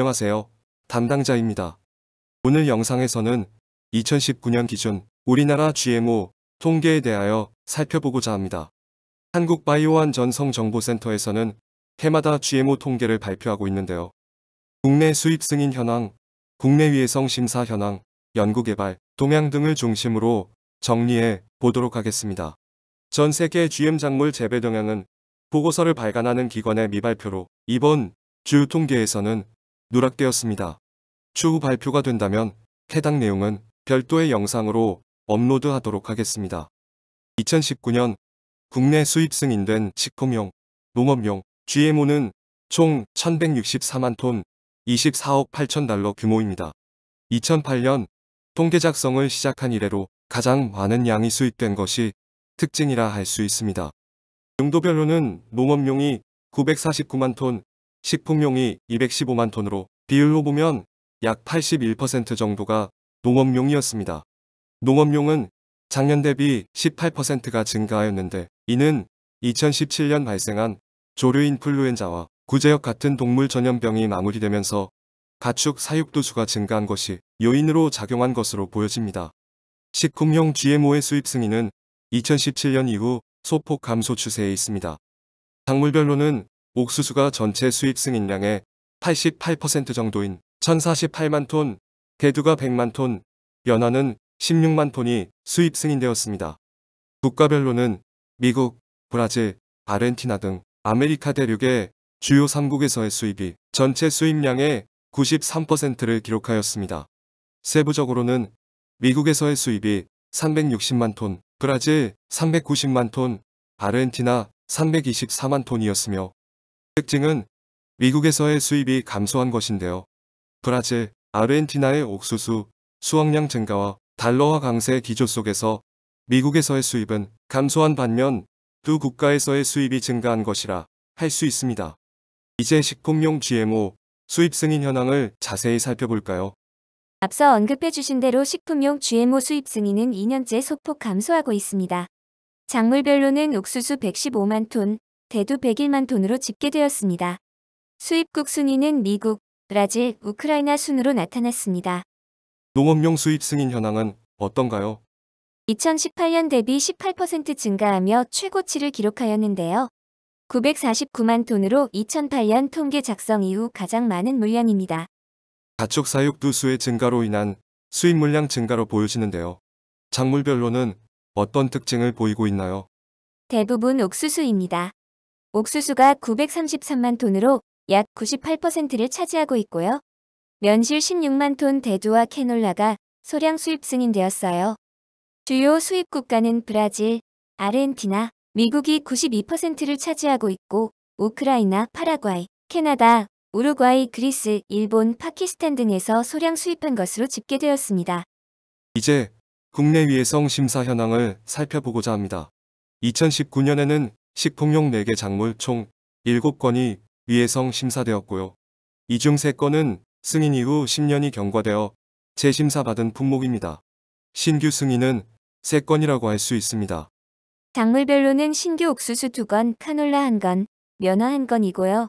안녕하세요. 담당자입니다. 오늘 영상에서는 2019년 기준 우리나라 GMO 통계에 대하여 살펴보고자 합니다. 한국바이오안 전성정보센터에서는 해마다 GMO 통계를 발표하고 있는데요. 국내 수입 승인 현황, 국내 위해성 심사 현황, 연구개발, 동향 등을 중심으로 정리해 보도록 하겠습니다. 전 세계 GM 작물 재배 동향은 보고서를 발간하는 기관의 미발표로 이번 주 통계에서는 누락되었습니다. 추후 발표가 된다면 해당 내용은 별도의 영상으로 업로드하도록 하겠습니다. 2019년 국내 수입 승인된 식품용, 농업용 GMO는 총 1164만 톤 24억 8천 달러 규모입니다. 2008년 통계 작성을 시작한 이래로 가장 많은 양이 수입된 것이 특징이라 할 수 있습니다. 용도별로는 농업용이 949만 톤 식품용이 215만 톤으로 비율로 보면 약 81% 정도가 농업용이었습니다. 농업용은 작년 대비 18%가 증가하였는데 이는 2017년 발생한 조류인플루엔자와 구제역 같은 동물 전염병이 마무리되면서 가축 사육도수가 증가한 것이 요인으로 작용한 것으로 보여집니다. 식품용 GMO의 수입 승인은 2017년 이후 소폭 감소 추세에 있습니다. 작물별로는 옥수수가 전체 수입 승인량의 88% 정도인 1048만 톤, 개두가 100만 톤, 연화는 16만 톤이 수입 승인되었습니다. 국가별로는 미국, 브라질, 아르헨티나 등 아메리카 대륙의 주요 3국에서의 수입이 전체 수입량의 93%를 기록하였습니다. 세부적으로는 미국에서의 수입이 360만 톤, 브라질 390만 톤, 아르헨티나 324만 톤이었으며 특징은 미국에서의 수입이 감소한 것인데요. 브라질, 아르헨티나의 옥수수, 수확량 증가와 달러화 강세 기조 속에서 미국에서의 수입은 감소한 반면 두 국가에서의 수입이 증가한 것이라 할 수 있습니다. 이제 식품용 GMO 수입 승인 현황을 자세히 살펴볼까요? 앞서 언급해 주신 대로 식품용 GMO 수입 승인은 2년째 소폭 감소하고 있습니다. 작물별로는 옥수수 115만 톤, 대두 100일만 돈으로 집계되었습니다. 수입국 순위는 미국, 브라질, 우크라이나 순으로 나타났습니다. 농업용 수입 승인 현황은 어떤가요? 2018년 대비 18% 증가하며 최고치를 기록하였는데요. 949만 톤으로 2008년 통계 작성 이후 가장 많은 물량입니다. 가축 사육 두수의 증가로 인한 수입 물량 증가로 보여지는데요. 작물별로는 어떤 특징을 보이고 있나요? 대부분 옥수수입니다. 옥수수가 933만 톤으로 약 98%를 차지하고 있고요. 면실 16만 톤 대두와 캐놀라가 소량 수입 승인되었어요. 주요 수입 국가는 브라질, 아르헨티나, 미국이 92%를 차지하고 있고 우크라이나, 파라과이, 캐나다, 우루과이, 그리스, 일본, 파키스탄 등에서 소량 수입한 것으로 집계되었습니다. 이제 국내 위해성 심사 현황을 살펴보고자 합니다. 2019년에는 식품용 4개 작물 총 7건이 위해성 심사되었고요. 이중 3건은 승인 이후 10년이 경과되어 재심사받은 품목입니다. 신규 승인은 3건이라고 할 수 있습니다. 작물별로는 신규 옥수수 2건, 카놀라 1건, 면허 1건이고요.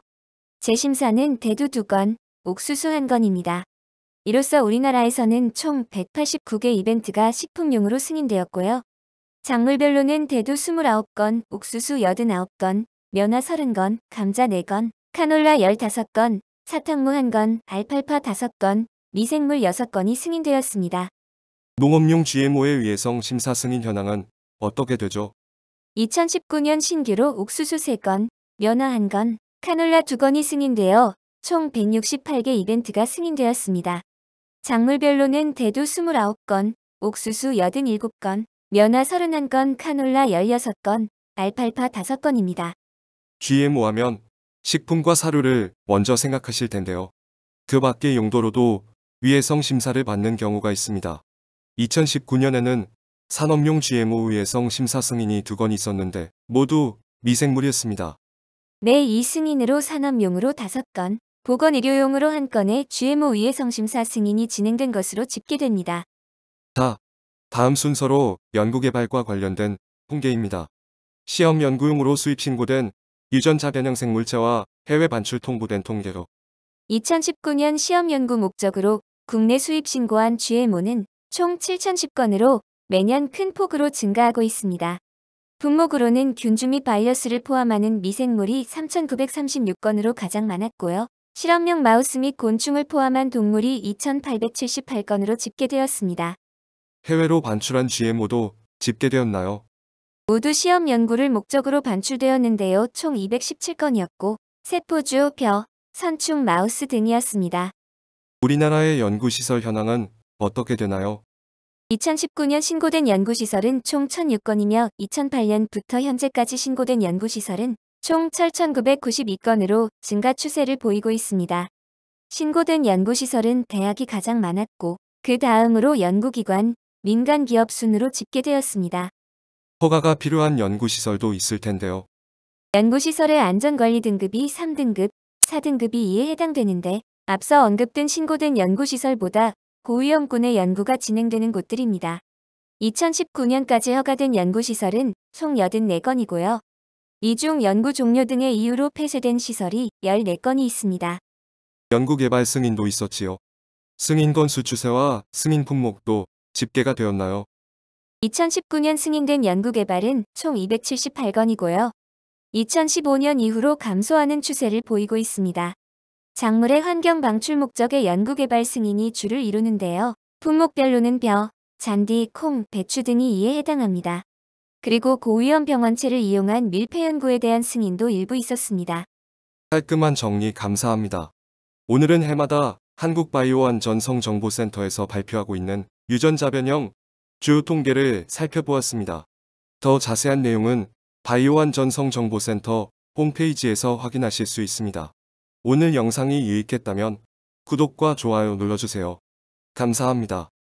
재심사는 대두 2건, 옥수수 1건입니다. 이로써 우리나라에서는 총 189개 이벤트가 식품용으로 승인되었고요. 작물별로는 대두 29건, 옥수수 89건, 면화 30건, 감자 4건, 카놀라 15건, 사탕무 1건, 알팔파 5건, 미생물 6건이 승인되었습니다. 농업용 GMO의 에해성 심사 승인 현황은 어떻게 되죠? 2019년 신규로 옥수수 3건, 면화 1건, 카놀라 2건이 승인되어 총 168개 이벤트가 승인되었습니다. 작물별로는 대두 29건, 옥수수 87건, 면화 31건, 카놀라 16건, 알팔파 5건입니다. GMO 하면 식품과 사료를 먼저 생각하실 텐데요. 그 밖의 용도로도 위해성 심사를 받는 경우가 있습니다. 2019년에는 산업용 GMO 위해성 심사 승인이 두 건 있었는데 모두 미생물이었습니다. 매 2승인으로 산업용으로 5건, 보건의료용으로 1건의 GMO 위해성 심사 승인이 진행된 것으로 집계됩니다. 다 다음 순서로 연구개발과 관련된 통계입니다. 시험 연구용으로 수입 신고된 유전자 변형생 물체와 해외 반출 통보된 통계로 2019년 시험 연구 목적으로 국내 수입 신고한 GMO는 총 7,010건으로 매년 큰 폭으로 증가하고 있습니다. 분목으로는 균주 및 바이러스를 포함하는 미생물이 3,936건으로 가장 많았고요. 실험용 마우스 및 곤충을 포함한 동물이 2,878건으로 집계되었습니다. 해외로 반출한 GMO도 집계되었나요? 모두 시험 연구를 목적으로 반출되었는데요. 총 217건이었고 세포주, 벼, 선충, 마우스 등이었습니다. 우리나라의 연구시설 현황은 어떻게 되나요? 2019년 신고된 연구시설은 총 1006건이며 2008년부터 현재까지 신고된 연구시설은 총 8,992건으로 증가 추세를 보이고 있습니다. 신고된 연구시설은 대학이 가장 많았고 그 다음으로 연구기관, 민간 기업 순으로 집계되었습니다. 허가가 필요한 연구시설도 있을 텐데요. 연구시설의 안전관리 등급이 3등급, 4등급이 이에 해당되는데 앞서 언급된 신고된 연구시설보다 고위험군의 연구가 진행되는 곳들입니다. 2019년까지 허가된 연구시설은 총 84건이고요. 이 중 연구 종료 등의 이유로 폐쇄된 시설이 14건이 있습니다. 연구개발 승인도 있었지요. 승인 건수 추세와 승인 품목도 집계가 되었나요? 2019년 승인된 연구개발은 총 278건이고요. 2015년 이후로 감소하는 추세를 보이고 있습니다. 작물의 환경 방출 목적의 연구개발 승인이 주를 이루는데요. 품목별로는 벼, 잔디, 콩, 배추 등이 이에 해당합니다. 그리고 고위험 병원체를 이용한 밀폐 연구에 대한 승인도 일부 있었습니다. 깔끔한 정리 감사합니다. 오늘은 해마다 한국바이오안전성정보센터에서 발표하고 있는 유전자 변형 주요 통계를 살펴보았습니다. 더 자세한 내용은 바이오한 전성정보센터 홈페이지에서 확인하실 수 있습니다. 오늘 영상이 유익했다면 구독과 좋아요 눌러주세요. 감사합니다.